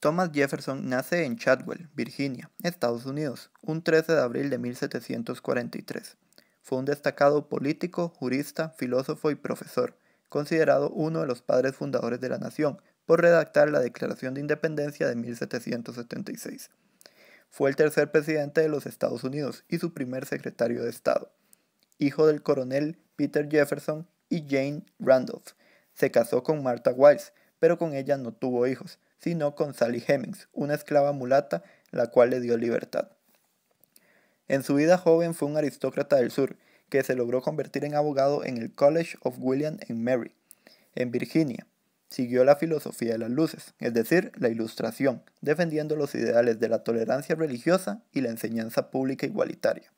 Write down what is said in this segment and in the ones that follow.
Thomas Jefferson nace en Chadwell, Virginia, Estados Unidos, un 13 de abril de 1743. Fue un destacado político, jurista, filósofo y profesor, considerado uno de los padres fundadores de la nación por redactar la Declaración de Independencia de 1776. Fue el tercer presidente de los Estados Unidos y su primer secretario de Estado. Hijo del coronel Peter Jefferson y Jane Randolph, se casó con Martha Wiles, pero con ella no tuvo hijos sino con Sally Hemings, una esclava mulata, la cual le dio libertad. En su vida joven fue un aristócrata del sur, que se logró convertir en abogado en el College of William and Mary, en Virginia. Siguió la filosofía de las luces, es decir, la ilustración, defendiendo los ideales de la tolerancia religiosa y la enseñanza pública igualitaria.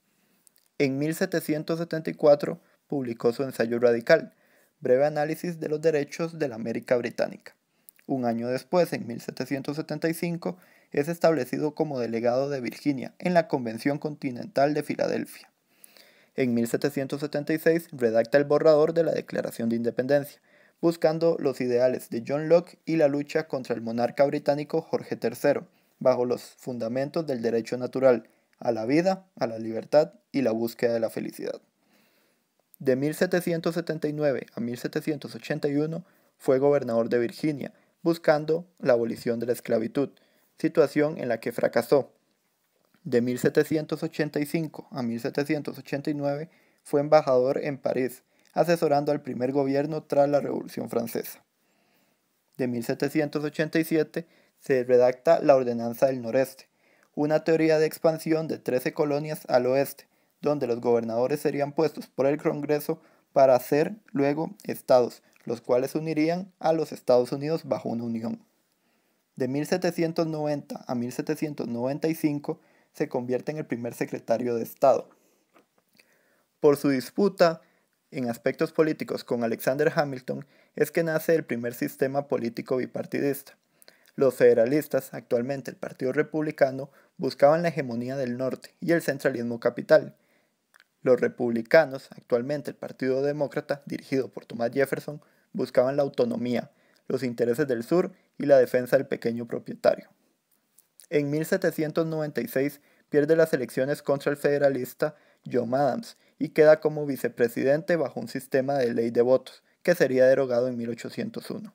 En 1774 publicó su ensayo radical, Breve Análisis de los Derechos de la América Británica. Un año después, en 1775, es establecido como delegado de Virginia en la Convención Continental de Filadelfia. En 1776 redacta el borrador de la Declaración de Independencia, buscando los ideales de John Locke y la lucha contra el monarca británico Jorge III, bajo los fundamentos del derecho natural a la vida, a la libertad y la búsqueda de la felicidad. De 1779 a 1781 fue gobernador de Virginia, buscando la abolición de la esclavitud, situación en la que fracasó. De 1785 a 1789 fue embajador en París, asesorando al primer gobierno tras la Revolución Francesa. De 1787 se redacta la Ordenanza del Noreste, una teoría de expansión de 13 colonias al oeste, donde los gobernadores serían puestos por el Congreso para ser luego estados, los cuales unirían a los Estados Unidos bajo una unión. De 1790 a 1795 se convierte en el primer secretario de Estado. Por su disputa en aspectos políticos con Alexander Hamilton es que nace el primer sistema político bipartidista. Los federalistas, actualmente el Partido Republicano, buscaban la hegemonía del norte y el centralismo capital. Los republicanos, actualmente el Partido Demócrata, dirigido por Thomas Jefferson, buscaban la autonomía, los intereses del sur y la defensa del pequeño propietario. En 1796 pierde las elecciones contra el federalista John Adams y queda como vicepresidente bajo un sistema de ley de votos, que sería derogado en 1801.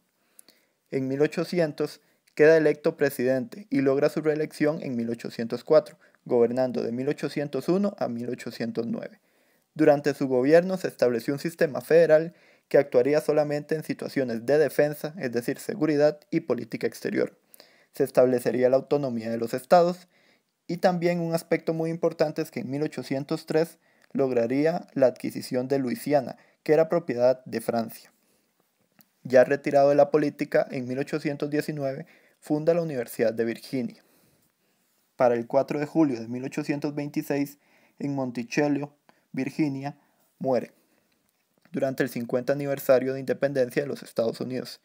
En 1800 queda electo presidente y logra su reelección en 1804, gobernando de 1801 a 1809. Durante su gobierno se estableció un sistema federal que actuaría solamente en situaciones de defensa, es decir, seguridad y política exterior. Se establecería la autonomía de los estados y también un aspecto muy importante es que en 1803 lograría la adquisición de Luisiana, que era propiedad de Francia. Ya retirado de la política, en 1819 funda la Universidad de Virginia. Para el 4 de julio de 1826, en Monticello, Virginia, muere durante el 50 aniversario de independencia de los Estados Unidos.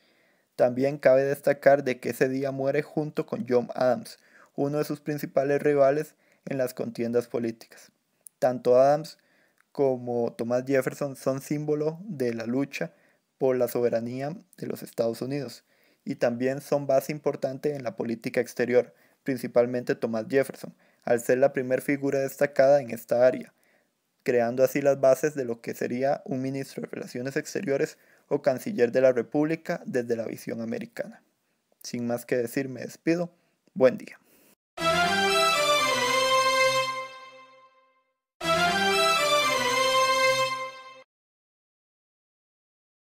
También cabe destacar de que ese día muere junto con John Adams, uno de sus principales rivales en las contiendas políticas. Tanto Adams como Thomas Jefferson son símbolo de la lucha por la soberanía de los Estados Unidos y también son base importante en la política exterior, principalmente Thomas Jefferson, al ser la primera figura destacada en esta área, creando así las bases de lo que sería un ministro de Relaciones Exteriores o canciller de la República desde la visión americana. Sin más que decir, me despido. Buen día.